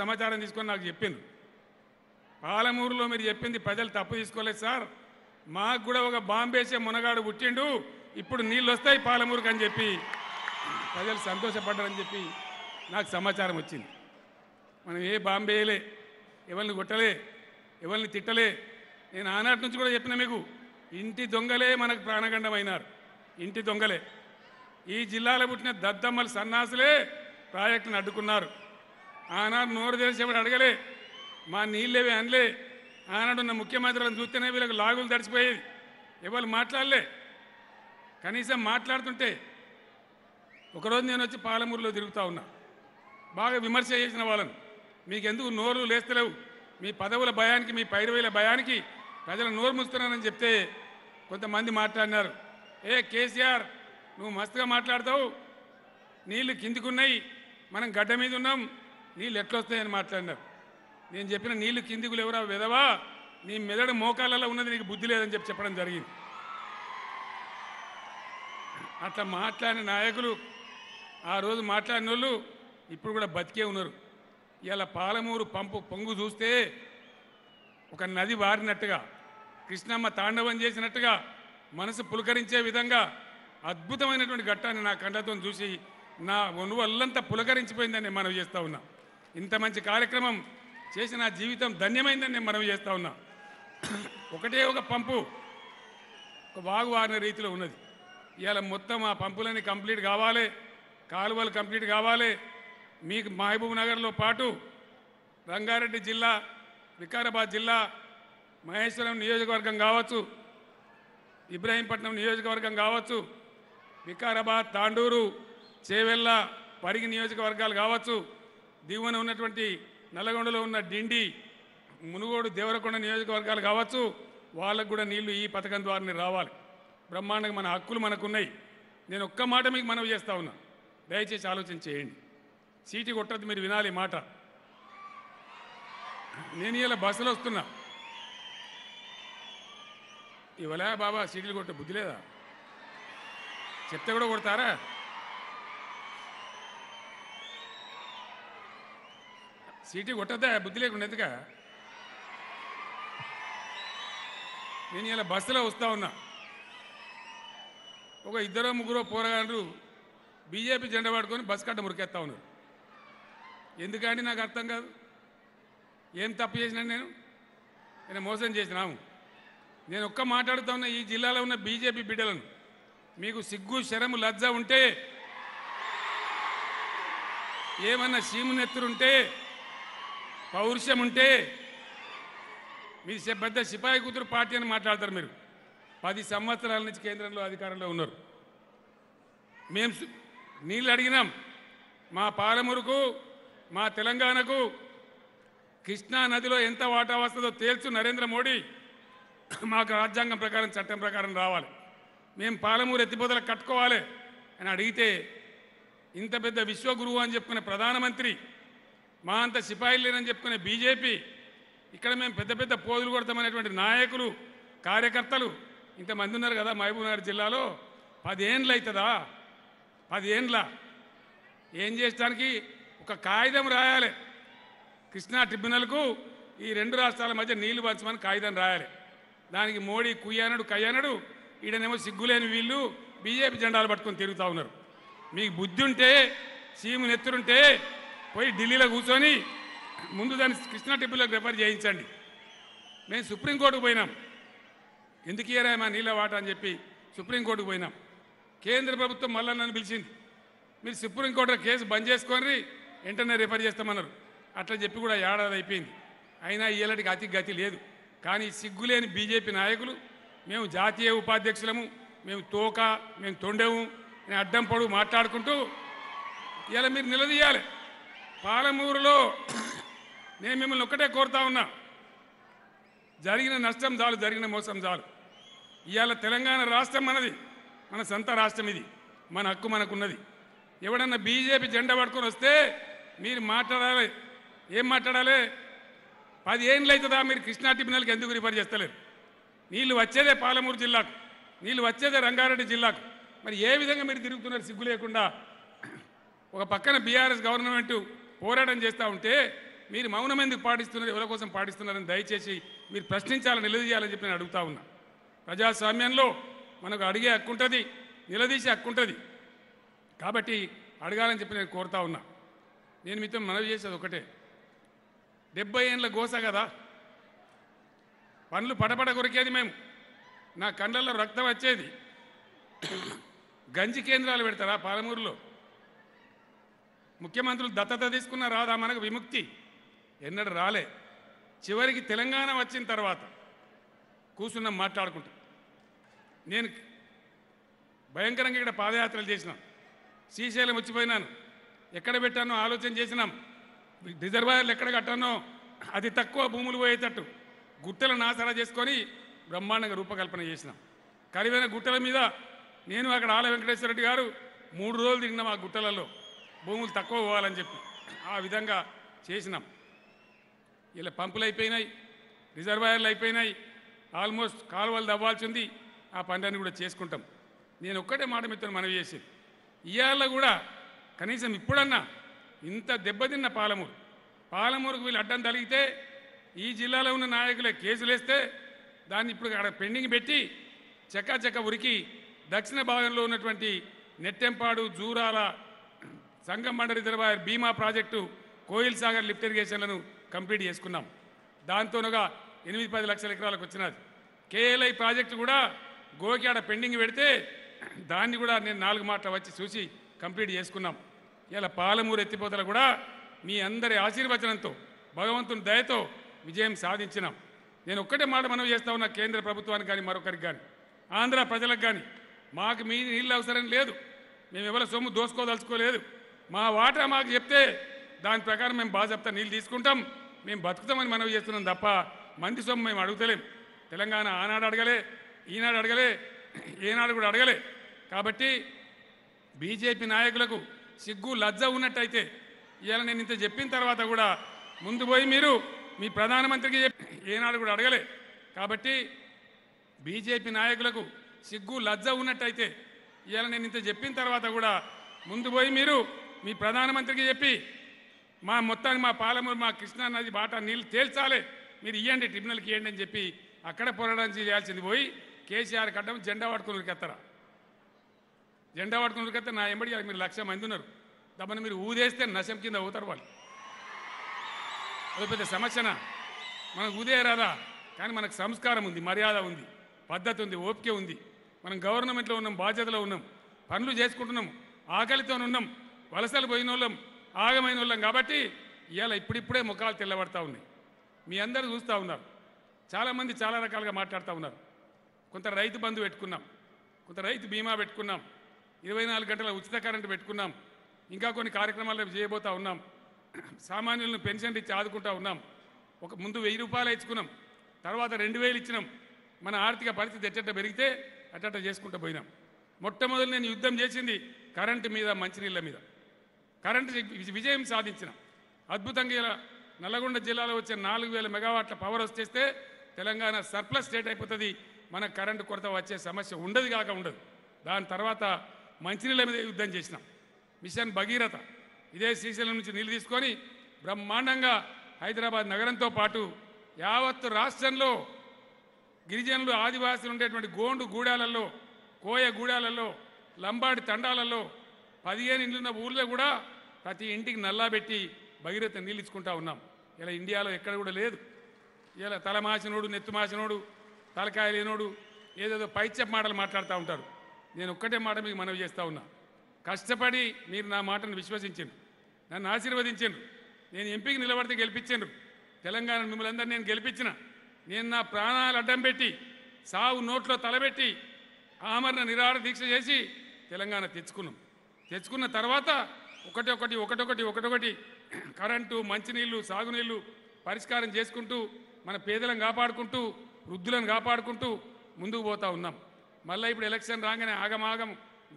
సమాచారం తీసుకొని నాకు చెప్పింది పాలమూరులో మీరు చెప్పింది ప్రజలు తప్పు తీసుకోలేదు సార్ మాకు కూడా ఒక బాంబేసే మునగాడు పుట్టిండు ఇప్పుడు నీళ్ళు వస్తాయి పాలమూరుకు అని చెప్పి ప్రజలు సంతోషపడ్డారని చెప్పి నాకు సమాచారం వచ్చింది మనం ఏ బాంబేయలే ఎవరిని కొట్టలే ఎవరిని తిట్టలే నేను ఆనాటి నుంచి కూడా చెప్పిన మీకు ఇంటి దొంగలే మనకు ప్రాణగండమైనారు ఇంటి దొంగలే ఈ జిల్లాలో పుట్టిన దద్దమ్మలు సన్నాసులే ప్రాజెక్టును అడ్డుకున్నారు ఆనాడు నోరు తెరిచి అడగలే మా నీళ్ళేవి అనలే ఆనాడున్న ముఖ్యమంత్రులను చూస్తేనే వీళ్ళకి లాగులు తడిచిపోయేది ఎవరు మాట్లాడలే కనీసం మాట్లాడుతుంటే ఒకరోజు నేను వచ్చి పాలమూరులో తిరుగుతూ ఉన్నా బాగా విమర్శ చేసిన వాళ్ళను మీకెందుకు నోరు లేస్తలేవు మీ పదవుల భయానికి మీ పైరువేల భయానికి ప్రజలు నోరు ముస్తున్నానని చెప్తే కొంతమంది మాట్లాడినారు ఏ కేసీఆర్ నువ్వు మస్తుగా మాట్లాడతావు నీళ్లు కిందికున్నాయి మనం గడ్డ మీద ఉన్నాం నీళ్ళు ఎట్లొస్తాయని మాట్లాడినారు నేను చెప్పిన నీళ్లు కిందికి లేవురా విధవా నీ మెదడు మోకాలలో ఉన్నది నీకు బుద్ధి లేదని చెప్పి చెప్పడం జరిగింది అట్లా మాట్లాడిన నాయకులు ఆ రోజు మాట్లాడిన వాళ్ళు ఇప్పుడు కూడా బతికే ఉన్నారు ఇలా పాలమూరు పంపు పొంగు చూస్తే ఒక నది వారినట్టుగా కృష్ణమ్మ తాండవం చేసినట్టుగా మనసు పులకరించే విధంగా అద్భుతమైనటువంటి ఘట్టాన్ని నా కండతో చూసి నా వనువల్లంతా పులకరించిపోయిందని మనం చేస్తూ ఉన్నాం ఇంత మంచి కార్యక్రమం చేసి నా జీవితం ధన్యమైందని నేను మనవి చేస్తూ ఉన్నా ఒకటే ఒక పంపు ఒక వాగు వారిన రీతిలో ఉన్నది ఇవాళ మొత్తం ఆ పంపులన్నీ కంప్లీట్ కావాలి కాలువలు కంప్లీట్ కావాలి మీకు మహబూబ్ నగర్లో పాటు రంగారెడ్డి జిల్లా వికారాబాద్ జిల్లా మహేశ్వరం నియోజకవర్గం కావచ్చు ఇబ్రాహీంపట్నం నియోజకవర్గం కావచ్చు వికారాబాద్ తాండూరు చేవెళ్ళ పరిగి నియోజకవర్గాలు కావచ్చు దిగువన ఉన్నటువంటి నల్లగొండలో ఉన్న డిండి మునుగోడు దేవరకొండ నియోజకవర్గాలు కావచ్చు వాళ్ళకు కూడా నీళ్లు ఈ పథకం ద్వారానే రావాలి బ్రహ్మాండంగా మన హక్కులు మనకున్నాయి నేను ఒక్క మాట మీకు మనవి చేస్తా ఉన్నా దయచేసి ఆలోచన చేయండి సీటీ కొట్టద్దు మీరు వినాలి మాట నేను ఇలా బస్సులో వస్తున్నా ఇవ్వలే బాబా సీట్లు కొట్టే బుద్ధి లేదా చెప్తే కూడా కొడతారా సీటీ కొట్టద్దా బుద్ధి లేకుండా ఎందుక నేను ఇలా బస్సులో వస్తూ ఉన్నా ఒక ఇద్దరో ముగ్గురో పోరగాండ్రు బీజేపీ జెండా పట్టుకొని బస్ కట్ట మురికేస్తా ఉన్నారు ఎందుకండి నాకు అర్థం కాదు ఏం తప్పు చేసినా నేను నేను మోసం చేసినాము నేను ఒక్క మాట్లాడుతూ ఉన్న ఈ జిల్లాలో ఉన్న బీజేపీ బిడ్డలను మీకు సిగ్గు శరము లజ్జ ఉంటే ఏమన్నా నెత్తురుంటే పౌరుషం ఉంటే మీ పెద్ద సిపాయి కూతురు పార్టీ అని మాట్లాడతారు మీరు పది సంవత్సరాల నుంచి కేంద్రంలో అధికారంలో ఉన్నారు మేము నీళ్ళు అడిగినాం మా పాలమూరుకు మా తెలంగాణకు కృష్ణా నదిలో ఎంత వాటా వస్తుందో తేల్చు నరేంద్ర మోడీ మాకు రాజ్యాంగం ప్రకారం చట్టం ప్రకారం రావాలి మేము పాలమూరు ఎత్తిపోతలు కట్టుకోవాలి అని అడిగితే ఇంత పెద్ద విశ్వగురువు అని చెప్పుకునే ప్రధానమంత్రి మా అంత సిపాయిలు లేరని చెప్పుకునే బీజేపీ ఇక్కడ మేము పెద్ద పెద్ద పోదులు కొడతామనేటువంటి నాయకులు కార్యకర్తలు ఇంతమంది ఉన్నారు కదా మహబూబ్నగర్ జిల్లాలో పదేండ్లు అవుతుందా పదేండ్ల ఏం చేయడానికి ఒక కాగితం రాయాలి కృష్ణా ట్రిబ్యునల్కు ఈ రెండు రాష్ట్రాల మధ్య నీళ్లు పంచమని కాగితం రాయాలి దానికి మోడీ కుయ్యానడు కయ్యానడు ఈడనేమో సిగ్గులేని వీళ్ళు బీజేపీ జెండాలు పట్టుకొని తిరుగుతూ ఉన్నారు మీకు బుద్ధి ఉంటే సీము నెత్తురుంటే పోయి ఢిల్లీలో కూర్చొని ముందు దాన్ని కృష్ణా టెంపుల్లోకి రిఫర్ చేయించండి మేము సుప్రీంకోర్టుకు పోయినాం ఎందుకు ఇయరా మా నీళ్ళ వాట అని చెప్పి సుప్రీంకోర్టుకు పోయినాం కేంద్ర ప్రభుత్వం మళ్ళా నన్ను పిలిచింది మీరు సుప్రీంకోర్టు కేసు బంద్ చేసుకొని వెంటనే రిఫర్ చేస్తామన్నారు అట్లా చెప్పి కూడా ఏడాది అయిపోయింది అయినా ఇలాంటికి అతి గతి లేదు కానీ సిగ్గులేని బీజేపీ నాయకులు మేము జాతీయ ఉపాధ్యక్షులము మేము తోక మేము తొండెము అడ్డం పొడుగు మాట్లాడుకుంటూ ఇలా మీరు నిలదీయాలి పాలమూరులో నేను మిమ్మల్ని ఒక్కటే కోరుతా ఉన్నా జరిగిన నష్టం చాలు జరిగిన మోసం చాలు ఇవాళ తెలంగాణ రాష్ట్రం మనది మన సొంత రాష్ట్రం ఇది మన హక్కు మనకున్నది ఎవడన్నా బీజేపీ జెండా పట్టుకొని వస్తే మీరు మాట్లాడాలి ఏం మాట్లాడాలి పది ఏళ్ళు అవుతుందా మీరు కృష్ణా ట్రిబ్యునల్కి ఎందుకు రిఫర్ చేస్తలేరు నీళ్ళు వచ్చేదే పాలమూరు జిల్లాకు నీళ్ళు వచ్చేదే రంగారెడ్డి జిల్లాకు మరి ఏ విధంగా మీరు తిరుగుతున్నారు సిగ్గు లేకుండా ఒక పక్కన బీఆర్ఎస్ గవర్నమెంటు పోరాటం చేస్తూ ఉంటే మీరు మౌనం ఎందుకు పాటిస్తున్నారు ఎవరి కోసం పాటిస్తున్నారని దయచేసి మీరు ప్రశ్నించాలని నిలదీయాలని చెప్పి నేను అడుగుతా ఉన్నా ప్రజాస్వామ్యంలో మనకు అడిగే హక్కు ఉంటుంది నిలదీసే హక్కు ఉంటుంది కాబట్టి అడగాలని చెప్పి నేను కోరుతా ఉన్నా నేను మీతో మనవి చేసేది ఒకటే డెబ్బై ఏళ్ళ గోస కదా పనులు పడపడ కొరికేది మేము నా కండ్లలో రక్తం వచ్చేది గంజి కేంద్రాలు పెడతారా పాలమూరులో ముఖ్యమంత్రులు దత్తత తీసుకున్న రాదా మనకు విముక్తి ఎన్నడూ రాలే చివరికి తెలంగాణ వచ్చిన తర్వాత కూర్చున్నాం మాట్లాడుకుంటూ నేను భయంకరంగా ఇక్కడ పాదయాత్రలు చేసినాం శ్రీశైలం వచ్చిపోయినాను ఎక్కడ పెట్టానో ఆలోచన చేసినాం రిజర్వాయర్లు ఎక్కడ కట్టానో అది తక్కువ భూములు పోయేటట్టు గుట్టల నాసరా చేసుకొని బ్రహ్మాండంగా రూపకల్పన చేసినాం కరివైన గుట్టల మీద నేను అక్కడ ఆల వెంకటేశ్వర రెడ్డి గారు మూడు రోజులు తిరిగినాం ఆ గుట్టలలో భూములు తక్కువ పోవాలని చెప్పి ఆ విధంగా చేసినాం ఇలా పంపులు అయిపోయినాయి రిజర్వాయర్లు అయిపోయినాయి ఆల్మోస్ట్ కాలువలు ఉంది ఆ పనులన్నీ కూడా చేసుకుంటాం నేను ఒక్కటే మాట మిత్రులు మనవి చేసేది ఇవాళ కూడా కనీసం ఇప్పుడన్నా ఇంత దెబ్బతిన్న పాలమూరు పాలమూరుకు వీళ్ళు అడ్డం తలిగితే ఈ జిల్లాలో ఉన్న నాయకులే కేసులు వేస్తే దాన్ని ఇప్పుడు అక్కడ పెండింగ్ పెట్టి చక్కా చక్క ఉరికి దక్షిణ భాగంలో ఉన్నటువంటి నెట్టెంపాడు జూరాల సంగం మండలి reservoir Bhima project Koil Sagar lift ఇరిగేషన్లను కంప్లీట్ చేసుకున్నాం దాంతోనుగా ఎనిమిది పది లక్షల ఎకరాలకు వచ్చినది కేఎల్ఐ ప్రాజెక్టు కూడా గోకియాడ పెండింగ్ పెడితే దాన్ని కూడా నేను నాలుగు మాటలు వచ్చి చూసి కంప్లీట్ చేసుకున్నాం ఇలా పాలమూరు ఎత్తిపోతలు కూడా మీ అందరి ఆశీర్వచనంతో భగవంతుని దయతో విజయం సాధించినాం నేను ఒక్కటే మాట మనం చేస్తా ఉన్న కేంద్ర ప్రభుత్వానికి కానీ మరొకరికి కానీ ఆంధ్ర ప్రజలకు కానీ మాకు మీ నీళ్ళు అవసరం లేదు మేము ఎవరి సొమ్ము దోసుకోదలుచుకోలేదు మా వాట మాకు చెప్తే దాని ప్రకారం మేము చెప్తా నీళ్ళు తీసుకుంటాం మేము బతుకుతామని మనవి చేస్తున్నాం తప్ప మంది సొమ్ము మేము అడుగుతలేం తెలంగాణ ఆనాడు అడగలే ఈనాడు అడగలే ఏనాడు కూడా అడగలే కాబట్టి బీజేపీ నాయకులకు సిగ్గు లజ్జ ఉన్నట్టయితే ఇవాళ నేను ఇంత చెప్పిన తర్వాత కూడా ముందు పోయి మీరు మీ ప్రధానమంత్రికి చెప్పి ఏనాడు కూడా అడగలే కాబట్టి బీజేపీ నాయకులకు సిగ్గు లజ్జ ఉన్నట్టయితే ఇవాళ నేను ఇంత చెప్పిన తర్వాత కూడా ముందు పోయి మీరు మీ ప్రధానమంత్రికి చెప్పి మా మొత్తాన్ని మా పాలమూరు మా కృష్ణానది బాట నీళ్ళు తేల్చాలి మీరు ఇవ్వండి ట్రిబ్యునల్కి ఇవ్వండి అని చెప్పి అక్కడ పోరాటం చేయాల్సింది పోయి కేసీఆర్ కట్టడం జెండా పట్టుకుని వెళ్తారా జెండా పట్టుకుని ఉరికెత్త నా ఎంబడి మీరు లక్ష మంది ఉన్నారు తమను మీరు ఊదేస్తే నశం కింద అవుతారు వాళ్ళు పెద్ద సమస్యనా మనకు ఊదే రాదా కానీ మనకు సంస్కారం ఉంది మర్యాద ఉంది పద్ధతి ఉంది ఓపిక ఉంది మనం గవర్నమెంట్లో ఉన్నాం బాధ్యతలో ఉన్నాం పనులు చేసుకుంటున్నాం ఆకలితో ఉన్నాం వలసలు పోయిన వాళ్ళం ఆగమైన వాళ్ళం కాబట్టి ఇవాళ ఇప్పుడిప్పుడే ముఖాలు తెల్లబడతా ఉన్నాయి మీ అందరూ చూస్తూ ఉన్నారు చాలామంది చాలా రకాలుగా మాట్లాడుతూ ఉన్నారు కొంత రైతు బంధు పెట్టుకున్నాం కొంత రైతు బీమా పెట్టుకున్నాం ఇరవై నాలుగు గంటల ఉచిత కరెంటు పెట్టుకున్నాం ఇంకా కొన్ని కార్యక్రమాలు చేయబోతూ ఉన్నాం సామాన్యులను పెన్షన్ ఇచ్చి ఆదుకుంటా ఉన్నాం ఒక ముందు వెయ్యి రూపాయలు ఇచ్చుకున్నాం తర్వాత రెండు వేలు ఇచ్చినాం మన ఆర్థిక పరిస్థితి ఎట్టట పెరిగితే అట్టట చేసుకుంటూ పోయినాం మొట్టమొదటి నేను యుద్ధం చేసింది కరెంటు మీద మంచినీళ్ళ మీద కరెంటు విజయం సాధించిన అద్భుతంగా నల్లగొండ జిల్లాలో వచ్చే నాలుగు వేల మెగావాట్ల పవర్ వచ్చేస్తే తెలంగాణ సర్ప్లస్ స్టేట్ అయిపోతుంది మన కరెంటు కొరత వచ్చే సమస్య ఉండదు కాక ఉండదు దాని తర్వాత మంచినీళ్ళ మీద యుద్ధం చేసినాం మిషన్ భగీరథ ఇదే శ్రీశైలం నుంచి నీళ్ళు తీసుకొని బ్రహ్మాండంగా హైదరాబాద్ నగరంతో పాటు యావత్తు రాష్ట్రంలో గిరిజనులు ఆదివాసులు ఉండేటువంటి గోండు గూడాలలో కోయ గూడాలలో లంబాడి తండాలలో పదిహేను ఇళ్ళున్న ఊళ్ళో కూడా ప్రతి ఇంటికి నల్లా పెట్టి భగీరథ నీళ్ళు ఇచ్చుకుంటా ఉన్నాం ఇలా ఇండియాలో ఎక్కడ కూడా లేదు ఇలా నెత్తు మాసినోడు తలకాయ లేనోడు ఏదేదో పైచెప్ మాటలు మాట్లాడుతూ ఉంటారు నేను ఒక్కటే మాట మీకు మనవి చేస్తూ ఉన్నా కష్టపడి మీరు నా మాటను విశ్వసించండి నన్ను ఆశీర్వదించండి నేను ఎంపీకి నిలబడితే గెలిపించండి తెలంగాణ మిమ్మల్ని అందరూ నేను గెలిపించిన నేను నా ప్రాణాలు అడ్డం పెట్టి సావు నోట్లో తలబెట్టి ఆమరణ నిరాహార దీక్ష చేసి తెలంగాణ తెచ్చుకున్నాం తెచ్చుకున్న తర్వాత ఒకటి ఒకటి ఒకటొకటి ఒకటొకటి కరెంటు మంచినీళ్ళు సాగునీళ్ళు పరిష్కారం చేసుకుంటూ మన పేదలను కాపాడుకుంటూ వృద్ధులను కాపాడుకుంటూ ముందుకు పోతా ఉన్నాం మళ్ళీ ఇప్పుడు ఎలక్షన్ రాగానే ఆగమాగం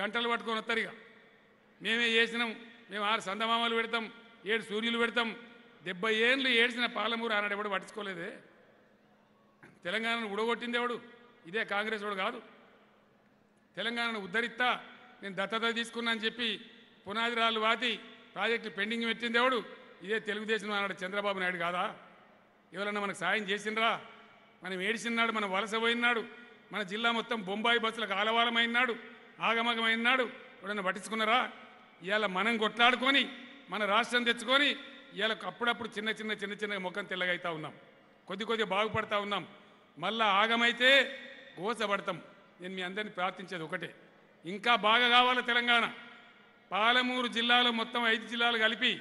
గంటలు పట్టుకొని వస్తారుగా మేమే చేసినాం మేము ఆరు సందమామలు పెడతాం ఏడు సూర్యులు పెడతాం డెబ్బై ఏళ్ళు ఏడ్చిన పాలమూరు ఆనాడు ఎవడు పట్టించుకోలేదే తెలంగాణను ఉడగొట్టింది ఎవడు ఇదే కాంగ్రెస్ వాడు కాదు తెలంగాణను ఉద్ధరిస్తా నేను దత్తత తీసుకున్నా అని చెప్పి పునాది రాళ్ళు వాతి ప్రాజెక్టులు పెండింగ్ పెట్టింది ఎవడు ఇదే తెలుగుదేశం అన్నాడు చంద్రబాబు నాయుడు కాదా ఎవరన్నా మనకు సాయం చేసినరా మనం ఏడిసిన్నాడు మనం వలస పోయినాడు మన జిల్లా మొత్తం బొంబాయి బస్సులకు ఆలవాలమైనాడు ఆగమగమైనాడు ఎవడన్నా పట్టించుకున్నారా ఇవాళ మనం కొట్లాడుకొని మన రాష్ట్రం తెచ్చుకొని ఇవాళ అప్పుడప్పుడు చిన్న చిన్న చిన్న చిన్న ముఖం తెల్లగైతా ఉన్నాం కొద్ది కొద్ది బాగుపడతా ఉన్నాం మళ్ళా ఆగమైతే గోసపడతాం నేను మీ అందరిని ప్రార్థించేది ఒకటే ఇంకా బాగా కావాలి తెలంగాణ పాలమూరు జిల్లాలో మొత్తం ఐదు జిల్లాలు కలిపి